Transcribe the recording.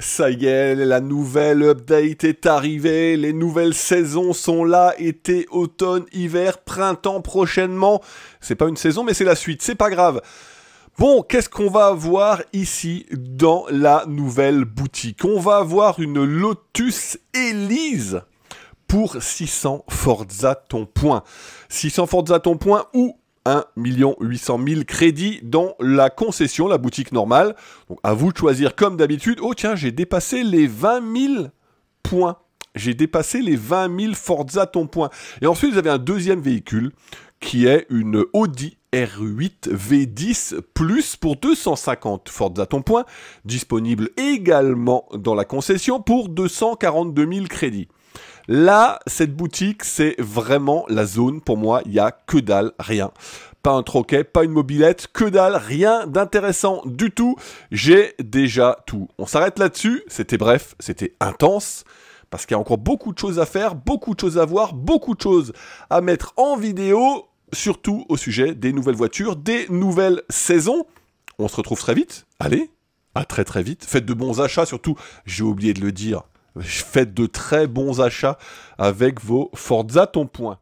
Ça y est, la nouvelle update est arrivée, les nouvelles saisons sont là, été, automne, hiver, printemps prochainement. C'est pas une saison, mais c'est la suite, c'est pas grave. Bon, qu'est-ce qu'on va avoir ici dans la nouvelle boutique On va avoir une Lotus Elise pour 600 Forza ton point. 600 Forza ton point ou 1 800 000 crédits dans la concession, la boutique normale. Donc à vous de choisir comme d'habitude. Oh tiens, j'ai dépassé les 20 000 points. J'ai dépassé les 20 000 Forza ton point. Et ensuite, vous avez un deuxième véhicule qui est une Audi R8 V10 Plus pour 250 Forza ton point, disponible également dans la concession pour 242 000 crédits. Là, cette boutique, c'est vraiment la zone. Pour moi, il n'y a que dalle, rien. Pas un troquet, pas une mobilette, que dalle, rien d'intéressant du tout. J'ai déjà tout. On s'arrête là-dessus. C'était bref, c'était intense parce qu'il y a encore beaucoup de choses à faire, beaucoup de choses à voir, beaucoup de choses à mettre en vidéo, surtout au sujet des nouvelles voitures, des nouvelles saisons. On se retrouve très vite. Allez, à très très vite. Faites de bons achats, surtout, j'ai oublié de le dire. Faites de très bons achats avec vos Forza ton point.